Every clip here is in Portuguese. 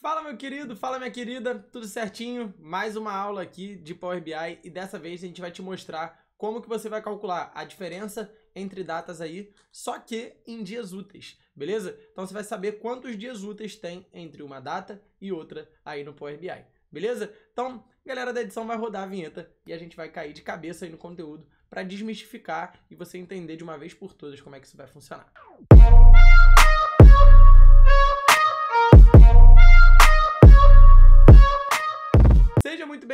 Fala meu querido, fala minha querida, tudo certinho? Mais uma aula aqui de Power BI e dessa vez a gente vai te mostrar como que você vai calcular a diferença entre datas aí, só que em dias úteis, beleza? Então você vai saber quantos dias úteis tem entre uma data e outra aí no Power BI, beleza? Então, galera da edição vai rodar a vinheta e a gente vai cair de cabeça aí no conteúdo para desmistificar e você entender de uma vez por todas como é que isso vai funcionar. Música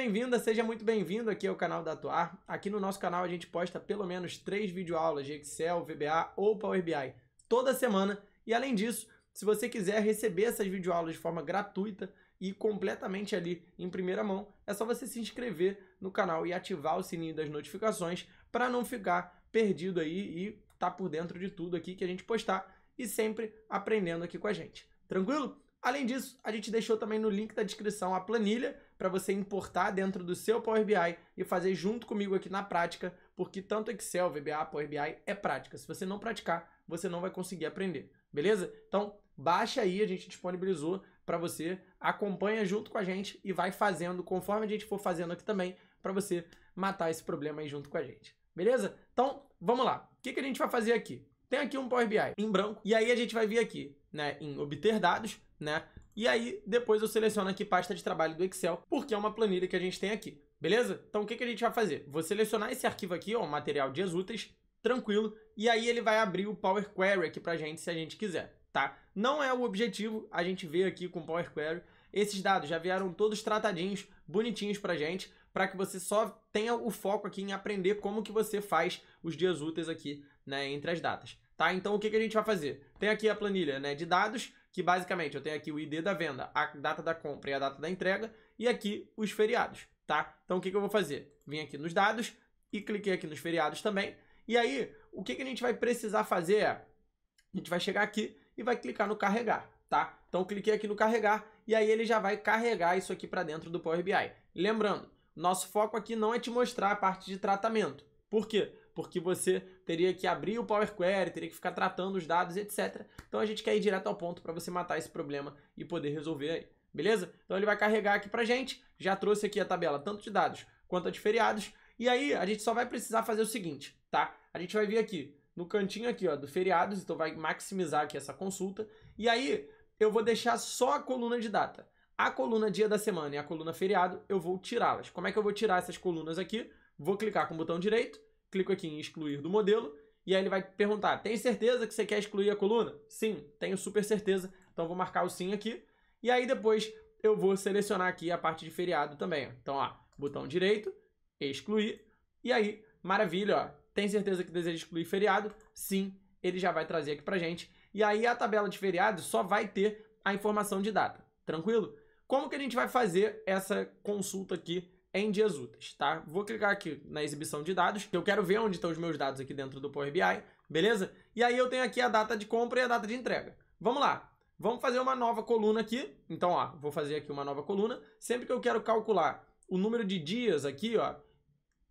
bem-vinda, seja muito bem-vindo aqui ao canal da Atuar. Aqui no nosso canal a gente posta pelo menos três videoaulas de Excel, VBA ou Power BI toda semana. E além disso, se você quiser receber essas videoaulas de forma gratuita e completamente ali em primeira mão, é só você se inscrever no canal e ativar o sininho das notificações para não ficar perdido aí e tá por dentro de tudo aqui que a gente postar e sempre aprendendo aqui com a gente. Tranquilo? Além disso, a gente deixou também no link da descrição a planilha para você importar dentro do seu Power BI e fazer junto comigo aqui na prática, porque tanto Excel, VBA, Power BI é prática. Se você não praticar, você não vai conseguir aprender, beleza? Então, baixa aí, a gente disponibilizou para você, acompanha junto com a gente e vai fazendo conforme a gente for fazendo aqui também, para você matar esse problema aí junto com a gente. Beleza? Então, vamos lá. O que, que a gente vai fazer aqui? Tem aqui um Power BI em branco, e aí a gente vai vir aqui, né, em obter dados, né, e aí, depois eu seleciono aqui pasta de trabalho do Excel, porque é uma planilha que a gente tem aqui. Beleza? Então o que, que a gente vai fazer? Vou selecionar esse arquivo aqui, ó, material dias úteis, tranquilo, e aí ele vai abrir o Power Query aqui pra gente se a gente quiser, tá? Não é o objetivo, a gente ver aqui com o Power Query, esses dados já vieram todos tratadinhos, bonitinhos pra gente, para que você só tenha o foco aqui em aprender como que você faz os dias úteis aqui, né, entre as datas, tá? Então o que, que a gente vai fazer? Tem aqui a planilha, né, de dados, que basicamente eu tenho aqui o ID da venda, a data da compra e a data da entrega, e aqui os feriados, tá? Então o que, que eu vou fazer? Vim aqui nos dados e cliquei aqui nos feriados também. E aí, o que, que a gente vai precisar fazer é, a gente vai chegar aqui e vai clicar no carregar, tá? Então cliquei aqui no carregar e aí ele já vai carregar isso aqui para dentro do Power BI. Lembrando, nosso foco aqui não é te mostrar a parte de tratamento. Por quê? porque você teria que abrir o Power Query, teria que ficar tratando os dados, etc. Então a gente quer ir direto ao ponto para você matar esse problema e poder resolver aí, beleza? Então ele vai carregar aqui para gente, já trouxe aqui a tabela tanto de dados quanto de feriados, e aí a gente só vai precisar fazer o seguinte, tá? A gente vai vir aqui no cantinho aqui, ó, do feriados, então vai maximizar aqui essa consulta, e aí eu vou deixar só a coluna de data. A coluna dia da semana e a coluna feriado, eu vou tirá-las. Como é que eu vou tirar essas colunas aqui? Vou clicar com o botão direito, clico aqui em excluir do modelo e aí ele vai perguntar, tem certeza que você quer excluir a coluna? Sim, tenho super certeza, então vou marcar o sim aqui. E aí depois eu vou selecionar aqui a parte de feriado também. Então, ó, botão direito, excluir, e aí, maravilha, ó, tem certeza que deseja excluir feriado? Sim, ele já vai trazer aqui para gente. E aí a tabela de feriado só vai ter a informação de data, tranquilo? Como que a gente vai fazer essa consulta aqui é em dias úteis, tá? Vou clicar aqui na exibição de dados, que eu quero ver onde estão os meus dados aqui dentro do Power BI, beleza? E aí eu tenho aqui a data de compra e a data de entrega. Vamos lá, vamos fazer uma nova coluna aqui. Então, ó, vou fazer aqui uma nova coluna. Sempre que eu quero calcular o número de dias aqui, ó,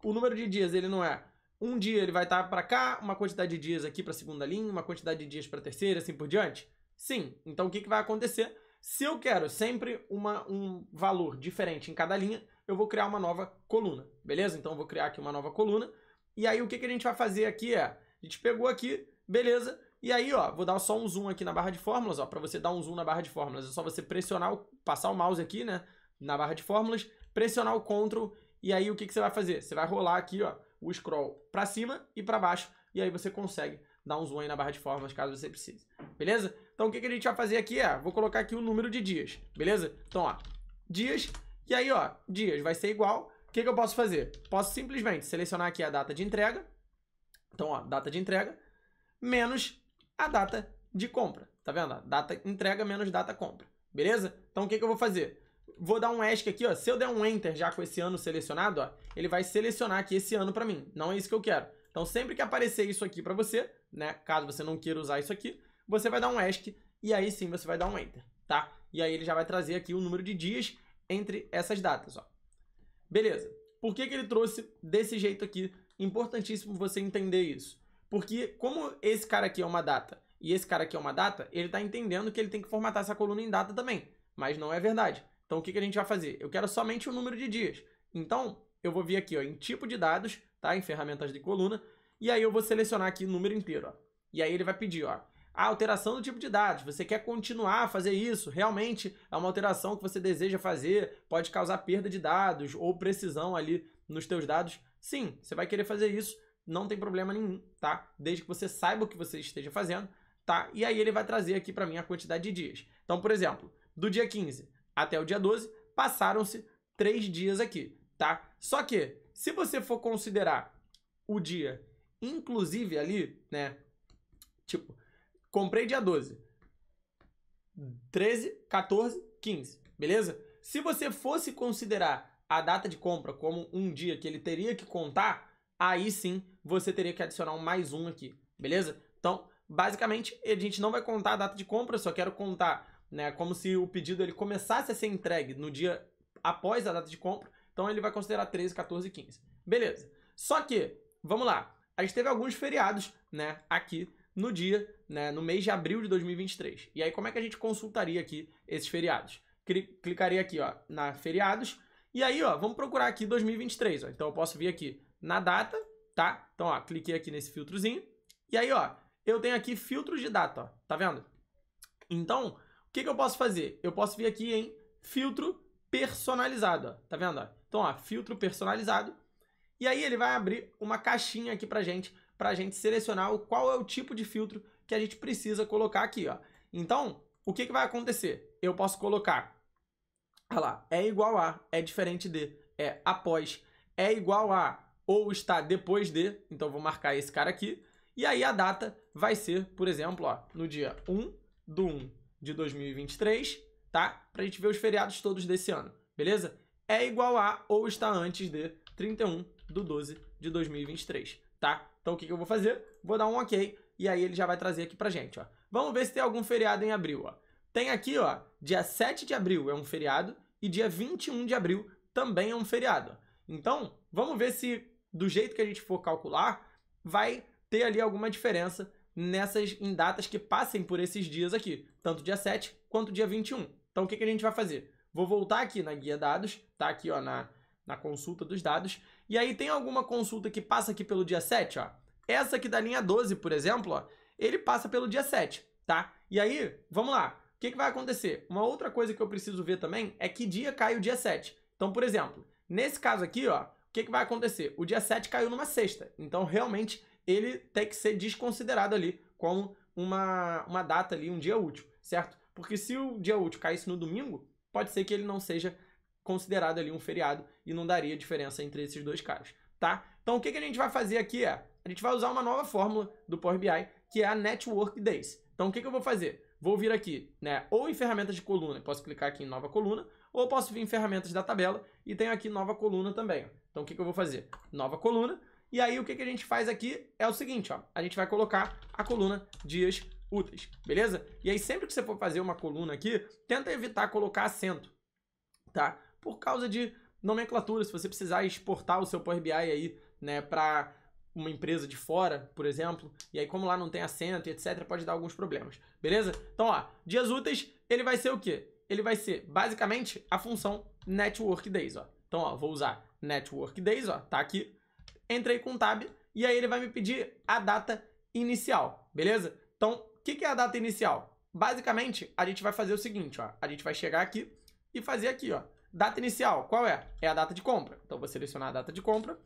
o número de dias ele não é um dia ele vai estar tá para cá, uma quantidade de dias aqui para a segunda linha, uma quantidade de dias para a terceira, assim por diante. Sim. Então o que, que vai acontecer? Se eu quero sempre uma, um valor diferente em cada linha, eu vou criar uma nova coluna, beleza? Então eu vou criar aqui uma nova coluna. E aí o que, que a gente vai fazer aqui é, a gente pegou aqui, beleza? E aí, ó, vou dar só um zoom aqui na barra de fórmulas, ó, para você dar um zoom na barra de fórmulas, é só você pressionar, passar o mouse aqui, né, na barra de fórmulas, pressionar o Ctrl e aí o que, que você vai fazer? Você vai rolar aqui, ó, o scroll para cima e para baixo e aí você consegue dar um zoom aí na barra de fórmulas caso você precise, beleza? Então o que, que a gente vai fazer aqui é, vou colocar aqui o número de dias, beleza? Então, ó, dias e aí, ó, dias vai ser igual. O que, que eu posso fazer? Posso simplesmente selecionar aqui a data de entrega. Então, ó, data de entrega menos a data de compra. Tá vendo? Data entrega menos data compra. Beleza? Então, o que, que eu vou fazer? Vou dar um ESC aqui, ó. Se eu der um Enter já com esse ano selecionado, ó, ele vai selecionar aqui esse ano para mim. Não é isso que eu quero. Então, sempre que aparecer isso aqui para você, né, caso você não queira usar isso aqui, você vai dar um ESC e aí sim você vai dar um Enter, tá? E aí ele já vai trazer aqui o número de dias entre essas datas, ó. Beleza. Por que, que ele trouxe desse jeito aqui? Importantíssimo você entender isso. Porque como esse cara aqui é uma data e esse cara aqui é uma data, ele está entendendo que ele tem que formatar essa coluna em data também. Mas não é verdade. Então o que, que a gente vai fazer? Eu quero somente o número de dias. Então eu vou vir aqui ó, em tipo de dados, tá? em ferramentas de coluna, e aí eu vou selecionar aqui o número inteiro. Ó. E aí ele vai pedir, ó, a alteração do tipo de dados. Você quer continuar a fazer isso? Realmente é uma alteração que você deseja fazer, pode causar perda de dados ou precisão ali nos teus dados. Sim, você vai querer fazer isso, não tem problema nenhum, tá? Desde que você saiba o que você esteja fazendo, tá? E aí ele vai trazer aqui para mim a quantidade de dias. Então, por exemplo, do dia 15 até o dia 12, passaram-se três dias aqui, tá? Só que, se você for considerar o dia, inclusive ali, né? Tipo, Comprei dia 12. 13, 14, 15, beleza? Se você fosse considerar a data de compra como um dia que ele teria que contar, aí sim você teria que adicionar um mais um aqui, beleza? Então, basicamente, a gente não vai contar a data de compra, só quero contar, né, como se o pedido ele começasse a ser entregue no dia após a data de compra, então ele vai considerar 13, 14 15. Beleza. Só que, vamos lá, a gente teve alguns feriados, né, aqui no dia, né, no mês de abril de 2023. E aí, como é que a gente consultaria aqui esses feriados? Clicaria aqui ó, na feriados, e aí ó, vamos procurar aqui 2023. Ó. Então, eu posso vir aqui na data, tá? Então, ó, cliquei aqui nesse filtrozinho, e aí ó, eu tenho aqui filtros de data, ó, tá vendo? Então, o que, que eu posso fazer? Eu posso vir aqui em filtro personalizado, ó, tá vendo? Ó? Então, ó, filtro personalizado, e aí ele vai abrir uma caixinha aqui pra gente para a gente selecionar o qual é o tipo de filtro que a gente precisa colocar aqui, ó. Então, o que, que vai acontecer? Eu posso colocar, olha lá, é igual a, é diferente de, é após, é igual a ou está depois de, então vou marcar esse cara aqui, e aí a data vai ser, por exemplo, ó, no dia 1 do 1 de 2023, tá? a gente ver os feriados todos desse ano, beleza? É igual a ou está antes de 31 do 12 de 2023, tá? Então o que, que eu vou fazer? Vou dar um ok e aí ele já vai trazer aqui pra gente, ó. Vamos ver se tem algum feriado em abril, ó. Tem aqui, ó, dia 7 de abril é um feriado e dia 21 de abril também é um feriado. Então, vamos ver se do jeito que a gente for calcular, vai ter ali alguma diferença nessas em datas que passem por esses dias aqui, tanto dia 7 quanto dia 21. Então o que, que a gente vai fazer? Vou voltar aqui na guia dados, tá aqui ó, na, na consulta dos dados, e aí tem alguma consulta que passa aqui pelo dia 7, ó. Essa aqui da linha 12, por exemplo, ó, ele passa pelo dia 7, tá? E aí, vamos lá. O que, que vai acontecer? Uma outra coisa que eu preciso ver também é que dia cai o dia 7. Então, por exemplo, nesse caso aqui, ó, o que, que vai acontecer? O dia 7 caiu numa sexta. Então, realmente, ele tem que ser desconsiderado ali como uma, uma data ali, um dia útil, certo? Porque se o dia útil caísse no domingo, pode ser que ele não seja considerado ali um feriado e não daria diferença entre esses dois casos, tá? Então o que, que a gente vai fazer aqui é, a gente vai usar uma nova fórmula do Power BI, que é a Network Days. Então o que, que eu vou fazer? Vou vir aqui, né, ou em ferramentas de coluna, posso clicar aqui em nova coluna, ou posso vir em ferramentas da tabela e tenho aqui nova coluna também. Então o que, que eu vou fazer? Nova coluna, e aí o que, que a gente faz aqui é o seguinte, ó, a gente vai colocar a coluna dias úteis, beleza? E aí sempre que você for fazer uma coluna aqui, tenta evitar colocar acento, tá? por causa de nomenclatura. Se você precisar exportar o seu Power BI aí, né, para uma empresa de fora, por exemplo, e aí como lá não tem assento, etc, pode dar alguns problemas. Beleza? Então, ó, dias úteis, ele vai ser o quê? Ele vai ser basicamente a função network days, ó. Então, ó, vou usar network days, ó, tá aqui. Entrei com o tab e aí ele vai me pedir a data inicial, beleza? Então, o que, que é a data inicial? Basicamente, a gente vai fazer o seguinte, ó. A gente vai chegar aqui e fazer aqui, ó. Data inicial, qual é? É a data de compra. Então vou selecionar a data de compra.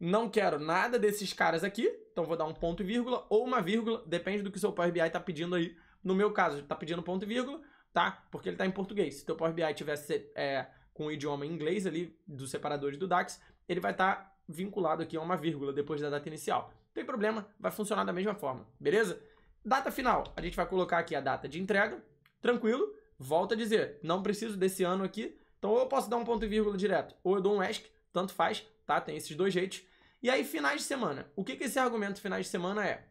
Não quero nada desses caras aqui, então vou dar um ponto e vírgula ou uma vírgula, depende do que o seu Power BI está pedindo aí. No meu caso, está pedindo ponto e vírgula, tá? Porque ele está em português. Se o Power BI tivesse é, com o idioma em inglês ali, dos separadores do DAX, ele vai estar tá vinculado aqui a uma vírgula depois da data inicial. Não tem problema, vai funcionar da mesma forma, beleza? Data final, a gente vai colocar aqui a data de entrega, tranquilo. Volto a dizer, não preciso desse ano aqui, então ou eu posso dar um ponto e vírgula direto, ou eu dou um ESC, tanto faz, tá? Tem esses dois jeitos. E aí, finais de semana. O que, que esse argumento finais de semana é?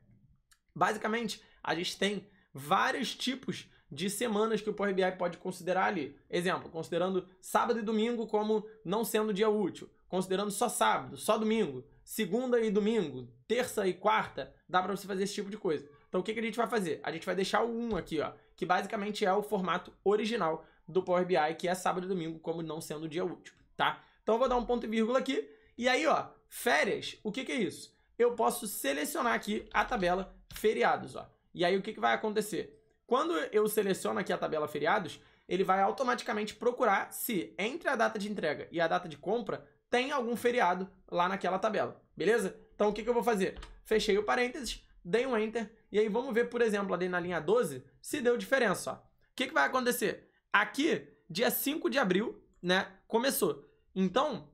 Basicamente, a gente tem vários tipos de semanas que o Power BI pode considerar ali. Exemplo, considerando sábado e domingo como não sendo dia útil, considerando só sábado, só domingo, segunda e domingo, terça e quarta, dá para você fazer esse tipo de coisa. Então o que, que a gente vai fazer? A gente vai deixar o 1 aqui, ó, que basicamente é o formato original do Power BI, que é sábado e domingo, como não sendo dia útil, tá? Então eu vou dar um ponto e vírgula aqui. E aí, ó, férias, o que, que é isso? Eu posso selecionar aqui a tabela feriados, ó. E aí o que, que vai acontecer? Quando eu seleciono aqui a tabela feriados, ele vai automaticamente procurar se entre a data de entrega e a data de compra tem algum feriado lá naquela tabela, beleza? Então o que, que eu vou fazer? Fechei o parênteses, dei um Enter, e aí vamos ver, por exemplo, ali na linha 12, se deu diferença, ó. O que, que vai acontecer? Aqui, dia 5 de abril, né? Começou. Então,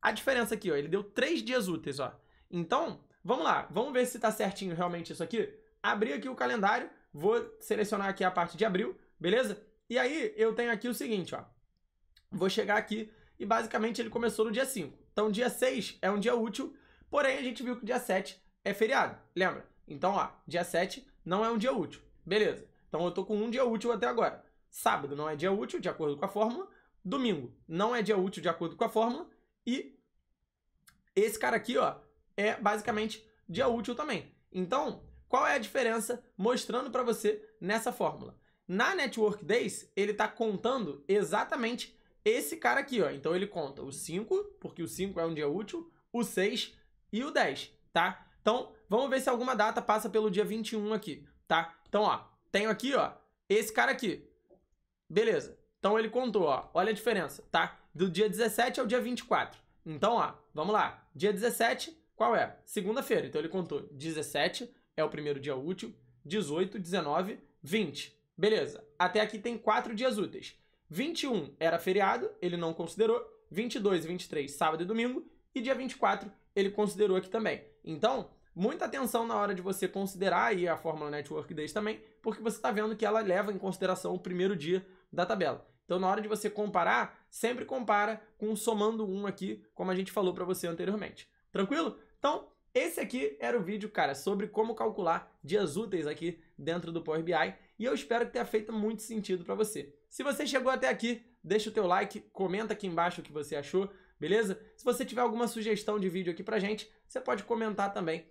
a diferença aqui, ó, ele deu 3 dias úteis, ó. Então, vamos lá, vamos ver se tá certinho realmente isso aqui. Abri aqui o calendário, vou selecionar aqui a parte de abril, beleza? E aí, eu tenho aqui o seguinte, ó. Vou chegar aqui e basicamente ele começou no dia 5. Então, dia 6 é um dia útil, porém a gente viu que dia 7 é feriado, lembra? Então, ó, dia 7 não é um dia útil, beleza. Então, eu tô com um dia útil até agora. Sábado não é dia útil, de acordo com a fórmula. Domingo não é dia útil, de acordo com a fórmula. E esse cara aqui, ó, é basicamente dia útil também. Então, qual é a diferença mostrando para você nessa fórmula? Na Network Days, ele está contando exatamente esse cara aqui, ó. Então ele conta o 5, porque o 5 é um dia útil, o 6 e o 10, tá? Então, vamos ver se alguma data passa pelo dia 21 aqui, tá? Então, ó, tenho aqui, ó, esse cara aqui. Beleza. Então ele contou, ó. Olha a diferença, tá? Do dia 17 ao dia 24. Então, ó, vamos lá. Dia 17, qual é? Segunda-feira. Então ele contou 17 é o primeiro dia útil, 18, 19, 20. Beleza. Até aqui tem quatro dias úteis. 21 era feriado, ele não considerou. 22 23, sábado e domingo. E dia 24 ele considerou aqui também. Então, muita atenção na hora de você considerar aí a fórmula Network Days também, porque você está vendo que ela leva em consideração o primeiro dia da tabela. Então, na hora de você comparar, sempre compara com somando 1 aqui, como a gente falou para você anteriormente. Tranquilo? Então, esse aqui era o vídeo, cara, sobre como calcular dias úteis aqui dentro do Power BI e eu espero que tenha feito muito sentido para você. Se você chegou até aqui, deixa o teu like, comenta aqui embaixo o que você achou, beleza? Se você tiver alguma sugestão de vídeo aqui pra gente, você pode comentar também,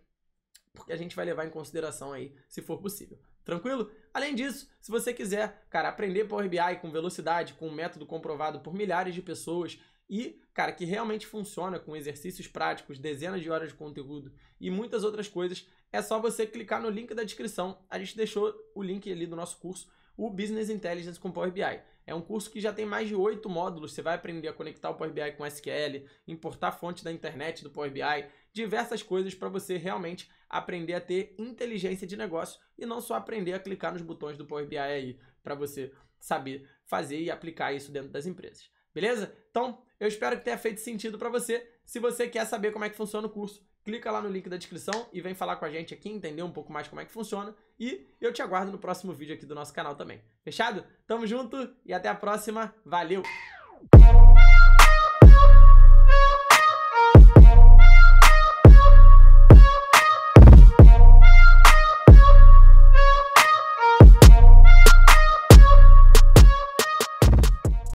porque a gente vai levar em consideração aí, se for possível. Tranquilo? Além disso, se você quiser, cara, aprender Power BI com velocidade, com um método comprovado por milhares de pessoas e, cara, que realmente funciona com exercícios práticos, dezenas de horas de conteúdo e muitas outras coisas, é só você clicar no link da descrição. A gente deixou o link ali do nosso curso, o Business Intelligence com Power BI. É um curso que já tem mais de oito módulos. Você vai aprender a conectar o Power BI com SQL, importar fonte da internet do Power BI, diversas coisas para você realmente aprender a ter inteligência de negócio e não só aprender a clicar nos botões do Power BI aí para você saber fazer e aplicar isso dentro das empresas. Beleza? Então, eu espero que tenha feito sentido para você. Se você quer saber como é que funciona o curso, clica lá no link da descrição e vem falar com a gente aqui, entender um pouco mais como é que funciona. E eu te aguardo no próximo vídeo aqui do nosso canal também. Fechado? Tamo junto e até a próxima. Valeu!